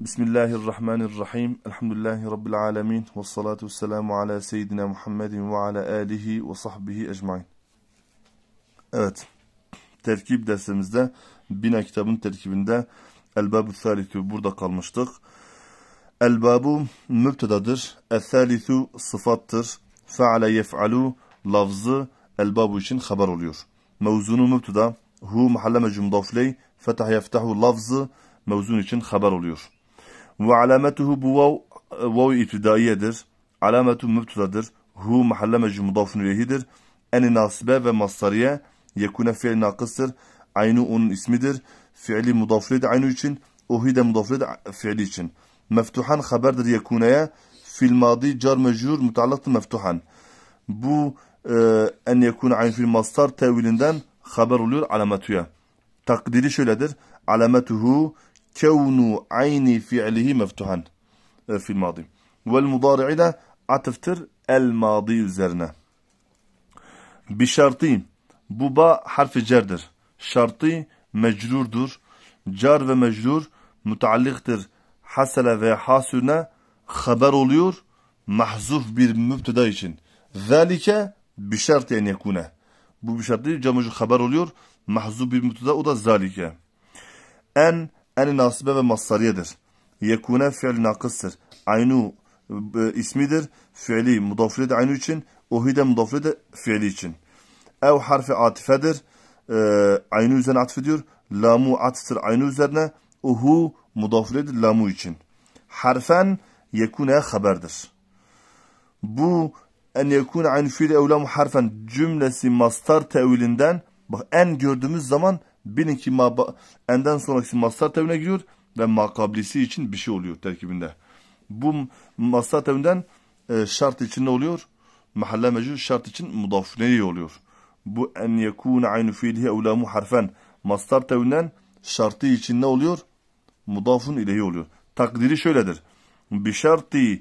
Bismillahirrahmanirrahim. Elhamdülillahi Rabbil alemin. Ve salatu vesselamu ala seyyidina Muhammedin ve ala alihi ve sahbihi ecmain. Evet. Terkip dersimizde Bina kitabın terkibinde Elbab-ı Thalithu burada kalmıştık. Elbabu müptedadır. Es-Thalithu sıfattır. Fe'ale yef'alu lafzı elbabu için haber oluyor. Mevzunu mübteda. hu mahalleme cümdafley fetah yeftahu lafzı mevzun için haber oluyor. Ve alametuhu bu vav, vav iptidaiyedir. Alametu mübtudadır. Hu mahalle meccu mudafun ileyhidir. Eni nasibe ve masariye yekune fiil nakıstır. Aynu onun ismidir. Fiili mudafrede aynu için. Ohi de mudafrede fiili için. Meftuhan haberdir yekuneye. Fil madi car mecur mutallaklı meftuhan. Bu e, en yekune ayn fil mastar tevilinden haber oluyor alametuya. Takdiri şöyledir. Alametuhu kevnu ayni fi'lihi meftuhan e, fil madi. Vel mudari'i de atıftır el madi üzerine. Bi şartı bu ba harfi cerdir. Şartı mecrurdur. Car ve mecrur mutalliktir. Hasele ve hasüne haber oluyor. Mahzuf bir müpteda için. Zalike bi şartı en yekune. Bu bir şart değil. Camucu haber oluyor. Mahzuf bir müpteda o da zalike. En en nasibe ve masariyedir. Yekune fiil nakıstır. Aynu e, ismidir. Fiili mudafili de aynu için. Uhide mudafili de fiili için. Ev harfi atifedir. E, aynu üzerine atfediyor. Lamu atıftır aynu üzerine. Uhu mudafilidir lamu için. Harfen yekune haberdir. Bu en yekune aynı fiili evlamu harfen cümlesi mastar tevilinden bak en gördüğümüz zaman 12 ki enden sonraki mastar tevhine giriyor ve makablisi için bir şey oluyor terkibinde. Bu mastar tevhinden e, şart için ne oluyor? Mahalle mecul şart için mudaf neyi oluyor? Bu en yekun aynu fiilihi evlamu harfen. Mastar tevhinden şartı için ne oluyor? Mudafun ilahi oluyor. Takdiri şöyledir. Bi şartı e,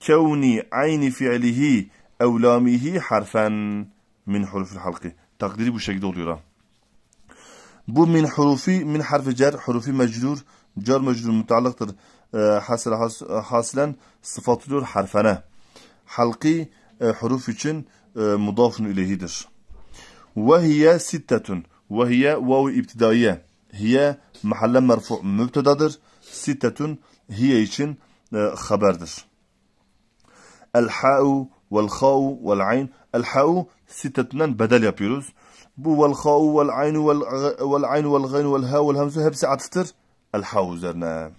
kevni ayni fiilihi evlamihi harfen min hurufil halki. Takdiri bu şekilde oluyor ha. Bu min hurufi min harfi cer hurufi mecrur cer mecrur mutaallaktır. Hasile has, hasilen sıfatülür harfene. Halki e, huruf için e, mudafun ileyhidir. Ve hiye sittetun. Ve hiye vav ibtidaiye. Hiye mahalle merfu mübtedadır. Sittetun hiye için e, haberdir. El ha'u vel kha'u vel ayn. الحاء ستة اثنان بدل يا بيروس بو والخاء والعين والغ... والعين والغين والهاء والهمزة هب هبسة عتفتر الحاء زرنا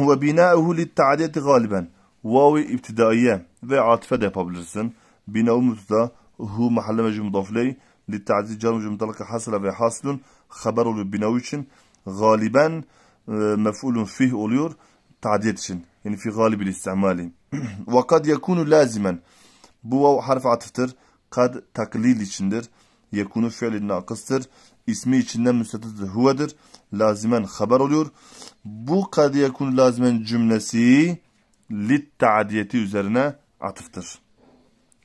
وبناؤه للتعديات غالبا واو ابتدائية ذي عاطفة دي بابلرسن بناء مبتدا هو محل مجموع مضاف لي للتعديات جار مجموع مطلقة حاصلة في حاصل خبره لبناويشن غالبا آه، مفعول فيه اوليور تعديتشن يعني في غالب الاستعمال وقد يكون لازما Bu vav harf atıftır. Kad taklil içindir. Yekunu fiilin nakıstır. İsmi içinden müstatıdır. Huvedir. Lazimen haber oluyor. Bu kad yekun lazimen cümlesi lit taadiyeti üzerine atıftır.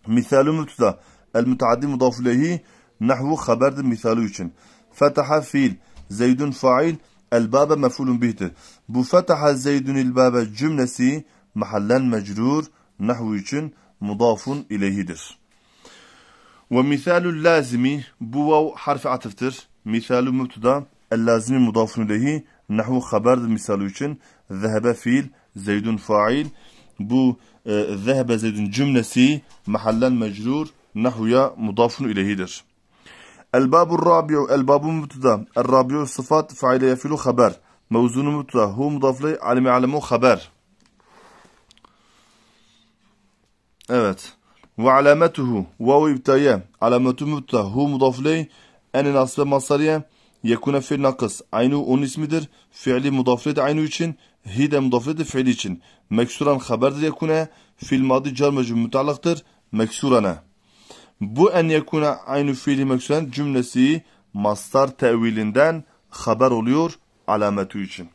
Misalü mutla. El müteaddi mudaf lehi nahvu haberdir misalı için. Fetaha fiil. Zeydun fail. El baba mefulun bihtir. Bu fetaha zeydun il baba cümlesi mahallen mecrur nahvu için مضاف إليهdir. ومثال اللازم بواو حرف عطفتir. Misalu mübteda ellazimi mudafun ileyhi nahu haberdir misalı için zehebe fiil zeydun fail bu e, zehebe zeydun cümlesi mahallen mecrur nahuya mudafun ileyhidir. Elbabu rabi'u elbabu mübteda el rabi'u sıfat faile yefilu haber mevzunu mübteda hu mudafle alime alemu haber Evet. Ve alametuhu vav ibtiye alametu mutta hu mudafley en nasbe masariye yekune fil nakıs. Aynı onun ismidir. Fiili mudaflet aynı için hi de mudaflet fiil için. Meksuran haberdir yekune fil madi car mecbur mutalaktır meksurana. Bu en yekune aynı fiili meksuran cümlesi mastar tevilinden haber oluyor alametu için.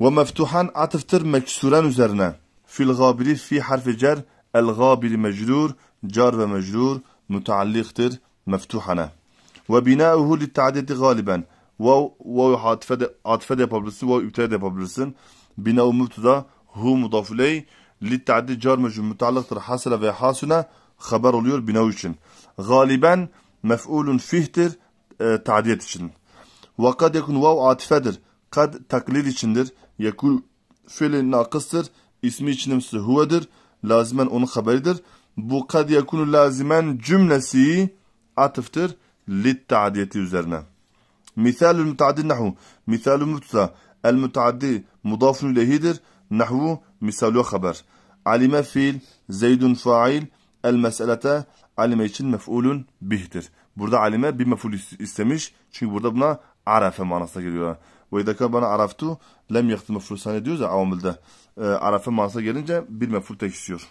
Ve meftuhan atıftır meksuran üzerine. Fil gabiri fi harfi cer. El gabiri mecrur. Car ve mecrur. Mutealliktir. Meftuhane. Ve binâuhu li ta'deti galiben. Vav, vav hatife de, hatife de yapabilirsin. Vav üpteye de yapabilirsin. Binâu mübtuda. Hu mudafuley. Li ta'deti car mecrur. Mutealliktir. Hasile ve hasune. Haber oluyor binâu için. Galiben mef'ulun fihtir. E, ta'diyet için. Ve kad yakun vav atifedir. Kad taklil içindir. Yakul fiilin nakıstır ismi için nefsi huvedir. Lazimen onun haberidir. Bu kad yakunu lazimen cümlesi atıftır. lid taadiyeti üzerine. Misalül müteaddi nahu. Misalü mutsa. El müteaddi mudafun lehidir. Nahu misalü haber. Alime fiil. Zeydun fail. El meselete alime için mef'ulun bihtir. Burada alime bir mef'ul istemiş. Çünkü burada buna Arafe manasına geliyor. Ve idaka bana araftu lem yaktı meful saniye diyoruz ya avamilde. E, ee, arafe manasına gelince bir meful tek istiyor.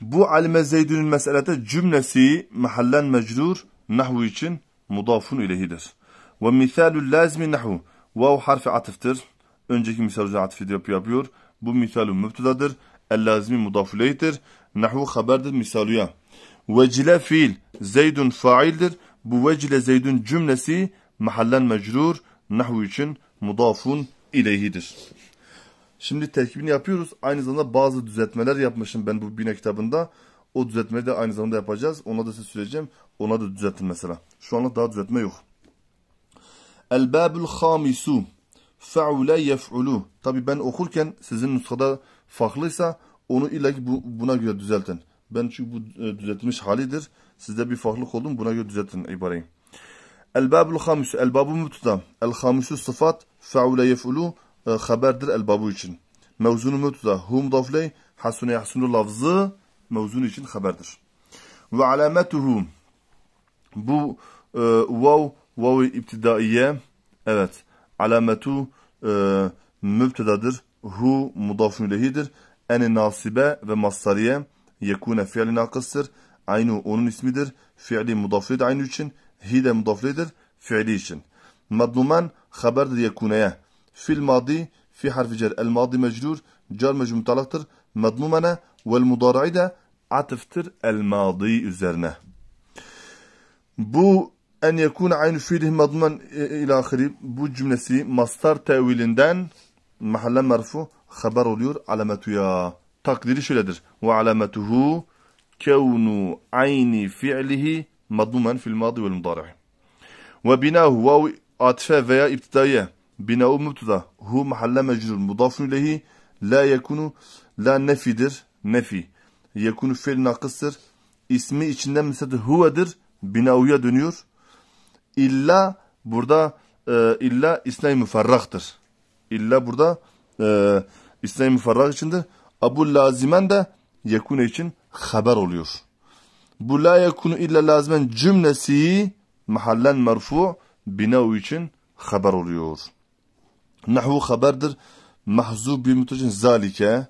Bu alime zeydünün meselede cümlesi mahallen mecrur nahvu için mudafun ilehidir. Ve misalü lazmi nahvu. Vav harfi atıftır. Önceki misal üzerine atıf yapıyor. yapıyor. Bu misalü müptüdadır. El lazmi mudafuleydir. Nahvu haberdir misalüya. Vecile fiil. Zeydun faildir bu vecile zeydün cümlesi mahallen mecrur nahvu için mudafun ileyhidir. Şimdi terkibini yapıyoruz. Aynı zamanda bazı düzeltmeler yapmışım ben bu bina kitabında. O düzeltmeyi de aynı zamanda yapacağız. Ona da size söyleyeceğim. Ona da düzeltin mesela. Şu anda daha düzeltme yok. El-Babul Hamisu Fe'ule yef'ulu Tabi ben okurken sizin nuskada farklıysa onu illa ki bu, buna göre düzeltin. Ben çünkü bu e, düzeltilmiş halidir. Sizde bir farklılık oldu mu buna göre düzeltin ibareyi. El-babul hamis, el-babu müpteda. sıfat, fe'ule yef'ulu, haberdir e, el için. Mevzunu müpteda, hu mudafley, hasune yahsunu lafzı, mevzunu için haberdir. Ve alametuhu. Bu e, vav, vav iptidaiye, evet, alametu e, müptedadır. Hu mudafun lehidir. Eni nasibe ve masariye yekune fiilin akıstır. Aynı onun ismidir. Fiili mudaflid aynı için. Hi de mudaflidir. Fiili için. Madnuman haberdir yekuneye. Fil madi fi harfi cer. El madi mecrur. Car mecrur mutalaktır. Madnumene vel mudara'i de atıftır el madi üzerine. Bu en yekune aynı fiilih madnuman e, e, ila ahiri. Bu cümlesi mastar tevilinden mahalle merfu haber oluyor alametu ya. Takdiri şöyledir. Ve alametuhu كون عين فعله مضموما في الماضي والمضارع وبناه واو عطفة veya iptidaiye bina mübteda hu mahalle mecrur mudafun ilehi la yekunu la nefidir nefi yekunu fiil nakıstır ismi içinde müsede huvedir binauya dönüyor illa burada e, illa isnay müferraktır illa burada e, isnay müferrak içindir abu lazimen de yekune için haber oluyor. Bu la yekunu illa lazmen cümlesi mahallen merfu binav için haber oluyor. Nahvu haberdir. Mahzub bir mütecin zalike.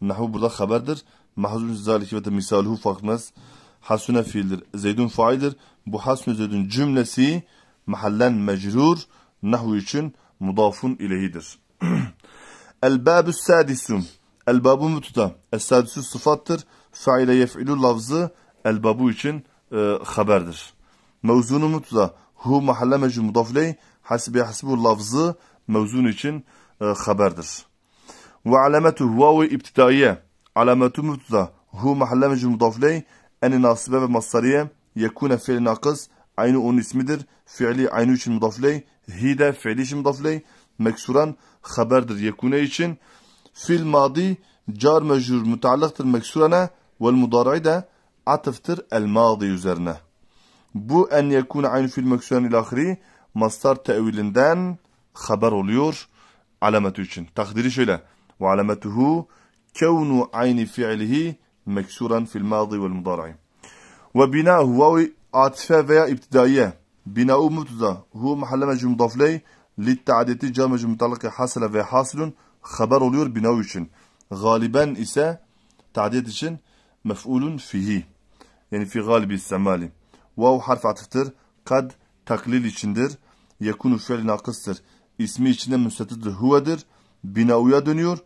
Nahvu burada haberdir. Mahzub zalike ve de misaluhu fakmez. Hasune fiildir. Zeydun faildir. Bu hasune zeydun cümlesi mahallen mecrur. Nahvu için mudafun ilehidir. El babü sadisum elbabu mutuda. Es-sadisü sıfattır. Faile yef'ilü lafzı elbabu için e, haberdir. Mevzunu mutuda. Hu mahalle mecbun mudafley. Hasbi hasbu lafzı mevzun için e, haberdir. Ve alametu huvavi iptidaiye. Alametu mutuda. Hu mahalle mecbun mudafley. Eni nasibe ve masariye. Yekune fiil nakız. Aynı onun ismidir. Fiili aynı için mudafley. Hi de fiili için mudafley. Meksuran haberdir. Yekune için في الماضي جار مجرور متعلق المكسورنا والمضارع ده عطفتر الماضي يزرنا بو أن يكون عين في المكسور الى اخره مصدر تأويلندان خبر اليور علامته تشن تقديري شلا وعلامته كون عين فعله مكسورا في الماضي والمضارع وبناء هو عطفة فيا ابتدائية بناء متزا هو محل مجرور مضاف لي للتعديل جار مجرور متعلق حصل في حاصل haber oluyor binav için. Galiben ise tadiyet için mef'ulun fihi. Yani fi galibi istemali. Vav harf atıftır. Kad taklil içindir. Yekunu fiil nakıstır. İsmi içinde müstetidir. Huvedir. Binavuya dönüyor.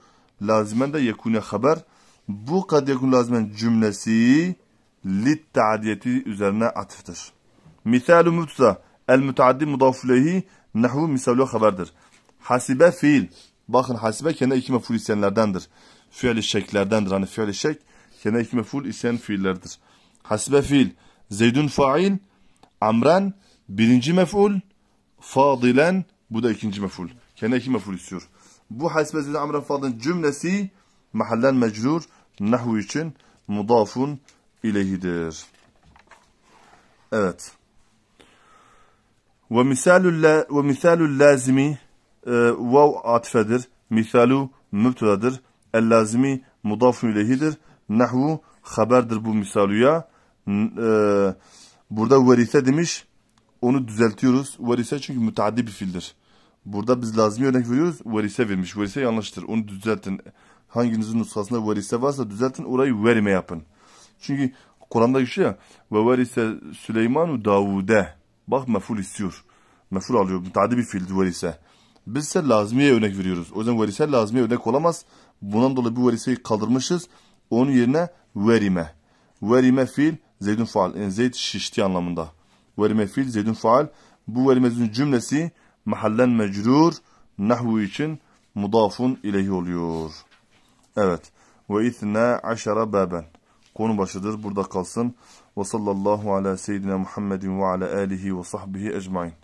Lazimen de yekune haber. Bu kad yekun lazimen cümlesi lit taadiyeti üzerine atıftır. Misalu mütsa. El müteaddi mudaflehi nehvu misalü haberdir. Hasibe fiil. Bakın hasibe kendine iki meful isyenlerdendir. Füel-i şeklerdendir. Hani füel şek kendine iki meful isyen fiillerdir. Hasibe fiil. Zeydun fail. Amran birinci meful. Fadilen bu da ikinci meful. Kendine iki meful istiyor. Bu hasibe zeydun amran fadilin cümlesi mahallen mecrur nahu için mudafun ileyhidir. Evet. ومثال الل... ومثال اللازم e, vav atfedir. Misalu mübtedadır. El-lazimi mudafun ileyhidir. Nahvu haberdir bu misaluya. E, burada verise demiş. Onu düzeltiyoruz. Verise çünkü müteaddi bir fiildir. Burada biz lazmi örnek veriyoruz. Verise vermiş. Verise yanlıştır. Onu düzeltin. Hanginizin nuskasında verise varsa düzeltin. Orayı verime yapın. Çünkü Kur'an'da geçiyor ya. Ve verise Süleymanu Davud'e. Bak meful istiyor. Meful alıyor. Müteaddi bir fiildir verise. Biz ise lazmiye örnek veriyoruz. O yüzden verisel lazmiye örnek olamaz. Bundan dolayı bu veriseyi kaldırmışız. Onun yerine verime. Verime fiil zeydün faal. Yani zeyd şişti anlamında. Verime fiil zeydün faal. Bu verimezin cümlesi mahallen mecrur nahvu için mudafun ilehi oluyor. Evet. Ve ithna aşara beben. Konu başıdır. Burada kalsın. Ve sallallahu ala seyyidina Muhammedin ve ala alihi ve sahbihi ecmain.